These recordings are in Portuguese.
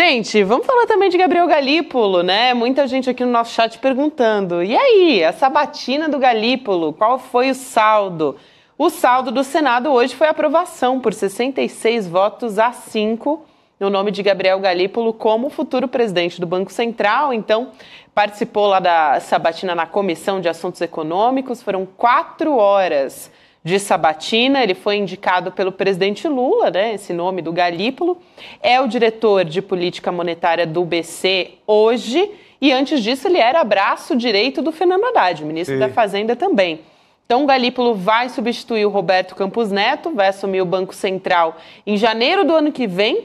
Gente, vamos falar também de Gabriel Galípolo, né? Muita gente aqui no nosso chat perguntando. E aí, a sabatina do Galípolo, qual foi o saldo? O saldo do Senado hoje foi aprovação por 66 votos a 5 no nome de Gabriel Galípolo como futuro presidente do Banco Central. Então, participou lá da sabatina na Comissão de Assuntos Econômicos, foram quatro horas de Sabatina, ele foi indicado pelo presidente Lula, né, esse nome do Galípolo, é o diretor de política monetária do BC hoje, e antes disso ele era braço direito do Fernando Haddad, ministro Sim. da Fazenda também. Então, o Galípolo vai substituir o Roberto Campos Neto, vai assumir o Banco Central em janeiro do ano que vem.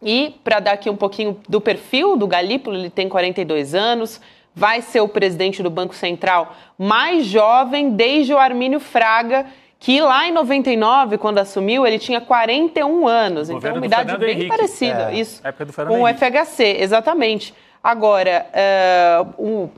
E, para dar aqui um pouquinho do perfil do Galípolo, ele tem 42 anos, vai ser o presidente do Banco Central mais jovem desde o Armínio Fraga, que lá em 99, quando assumiu, ele tinha 41 anos. então, uma idade Fernando bem Henrique. parecida. É, isso. Época do Fernando com Henrique. o FHC, exatamente. Agora, eh,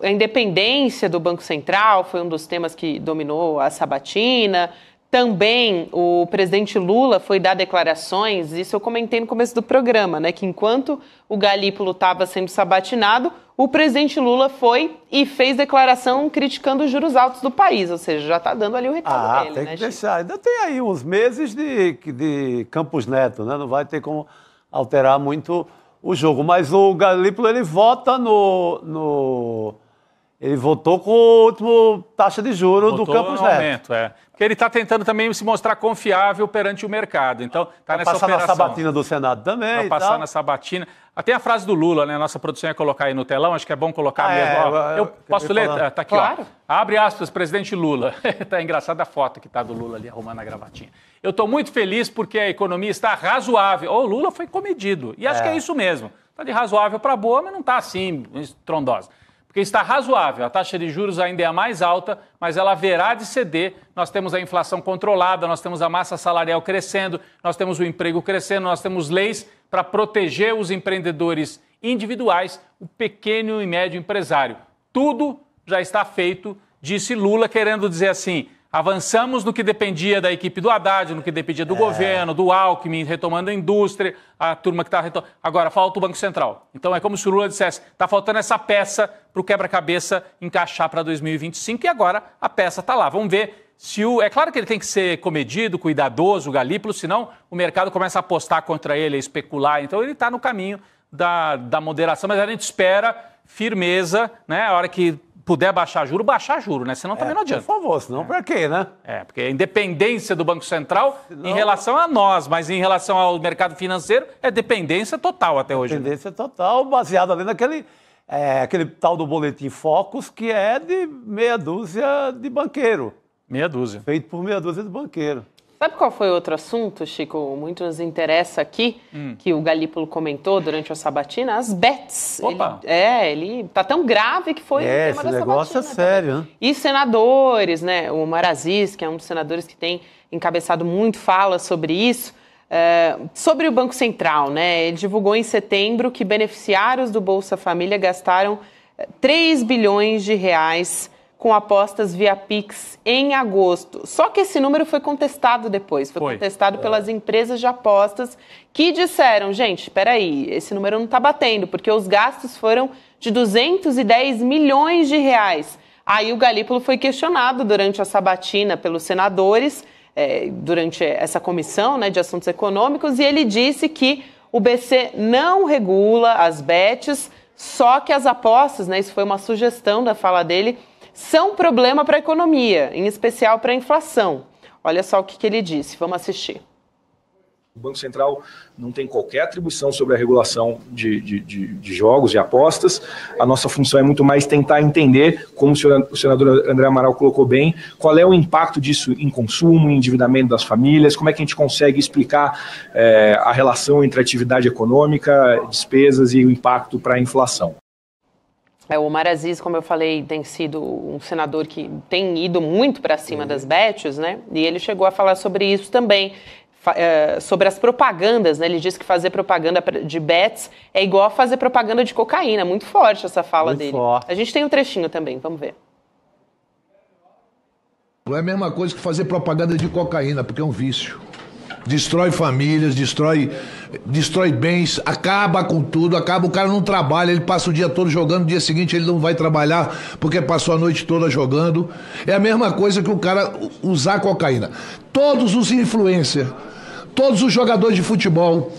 a independência do Banco Central foi um dos temas que dominou a sabatina. Também o presidente Lula foi dar declarações, isso eu comentei no começo do programa, né? Que enquanto o Galípolo estava sendo sabatinado, o presidente Lula foi e fez declaração criticando os juros altos do país, ou seja, já está dando ali o recado ah, dele, tem né, que Chico? deixar. Ainda tem aí uns meses de, de Campos Neto, né? Não vai ter como alterar muito o jogo. Mas o Galípolo ele vota no, no ele votou com o último taxa de juro votou do Campos Neto. Aumento, é. Porque ele está tentando também se mostrar confiável perante o mercado. Então, está nessa passar operação. na sabatina do Senado também. Vai passar tal. na sabatina. Até ah, a frase do Lula, né? Nossa produção ia é colocar aí no telão, acho que é bom colocar ah, é, mesmo. É, eu, eu, posso ler? Falar. Tá aqui, claro. ó. Abre aspas, presidente Lula. tá engraçada a foto que tá do Lula ali arrumando a gravatinha. Eu estou muito feliz porque a economia está razoável. O Lula foi comedido. E acho é. que é isso mesmo. Está de razoável para boa, mas não está assim, estrondosa que está razoável. A taxa de juros ainda é a mais alta, mas ela haverá de ceder. Nós temos a inflação controlada, nós temos a massa salarial crescendo, nós temos o emprego crescendo, nós temos leis para proteger os empreendedores individuais, o pequeno e médio empresário. Tudo já está feito, disse Lula, querendo dizer assim: Avançamos no que dependia da equipe do Haddad, no que dependia do é. governo, do Alckmin, retomando a indústria, a turma que está retomando. Agora, falta o Banco Central. Então, é como se o Lula dissesse: está faltando essa peça para o quebra-cabeça encaixar para 2025, e agora a peça está lá. Vamos ver se o. É claro que ele tem que ser comedido, cuidadoso, galípolo, senão o mercado começa a apostar contra ele, a especular. Então, ele está no caminho da, da moderação, mas a gente espera firmeza, né? A hora que puder baixar juro, baixar juro, né? Senão também é, não adianta. Por favor, senão é. para quê, né? É, porque a independência do Banco Central senão... em relação a nós, mas em relação ao mercado financeiro, é dependência total até hoje. Né? Dependência né? total, baseada ali naquele é, aquele tal do boletim Focus, que é de meia dúzia de banqueiro. Meia dúzia. Feito por meia dúzia de banqueiro. Sabe qual foi outro assunto, Chico? Muito nos interessa aqui, hum. que o Galípolo comentou durante a sabatina, as bets. Opa. Ele, é, ele tá tão grave que foi é, o tema esse da negócio é sabatina. É sério, hein? Né? E senadores, né? O Maraziz, que é um dos senadores que tem encabeçado muito fala sobre isso. É, sobre o Banco Central, né? Ele divulgou em setembro que beneficiários do Bolsa Família gastaram 3 é, bilhões de reais com apostas via Pix em agosto. Só que esse número foi contestado depois, foi, foi. contestado é. pelas empresas de apostas que disseram, gente, espera aí, esse número não está batendo, porque os gastos foram de 210 milhões de reais. Aí o Galípolo foi questionado durante a sabatina pelos senadores, é, durante essa comissão né, de assuntos econômicos, e ele disse que o BC não regula as bets, só que as apostas, né, isso foi uma sugestão da fala dele, são problema para a economia, em especial para a inflação. Olha só o que, que ele disse, vamos assistir. O Banco Central não tem qualquer atribuição sobre a regulação de, de, de, de jogos e apostas. A nossa função é muito mais tentar entender, como o senador André Amaral colocou bem, qual é o impacto disso em consumo, em endividamento das famílias, como é que a gente consegue explicar é, a relação entre atividade econômica, despesas e o impacto para a inflação. É, o Omar Aziz, como eu falei, tem sido um senador que tem ido muito para cima uhum. das bets, né? E ele chegou a falar sobre isso também, é, sobre as propagandas, né? Ele disse que fazer propaganda de bets é igual a fazer propaganda de cocaína. Muito forte essa fala muito dele. Forte. A gente tem um trechinho também, vamos ver. Não é a mesma coisa que fazer propaganda de cocaína, porque é um vício destrói famílias, destrói, destrói bens, acaba com tudo, acaba, o cara não trabalha, ele passa o dia todo jogando, no dia seguinte ele não vai trabalhar porque passou a noite toda jogando. É a mesma coisa que o cara usar cocaína. Todos os influencers, todos os jogadores de futebol,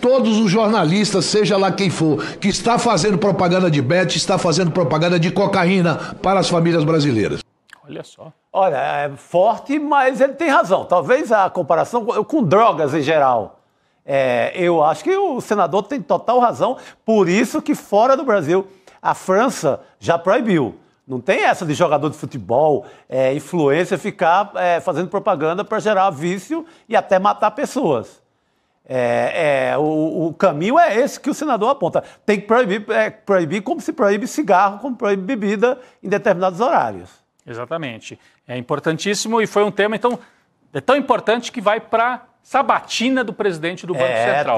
todos os jornalistas, seja lá quem for, que está fazendo propaganda de bet, está fazendo propaganda de cocaína para as famílias brasileiras. Olha só. Olha, é forte, mas ele tem razão. Talvez a comparação com, com drogas em geral. É, eu acho que o senador tem total razão, por isso que fora do Brasil a França já proibiu. Não tem essa de jogador de futebol, é, influência, ficar é, fazendo propaganda para gerar vício e até matar pessoas. É, é, o, o, caminho é esse que o senador aponta. Tem que proibir, é, proibir como se proíbe cigarro, como proíbe bebida em determinados horários. Exatamente. É importantíssimo e foi um tema, então, é tão importante que vai para sabatina do presidente do Banco é, Central. Tá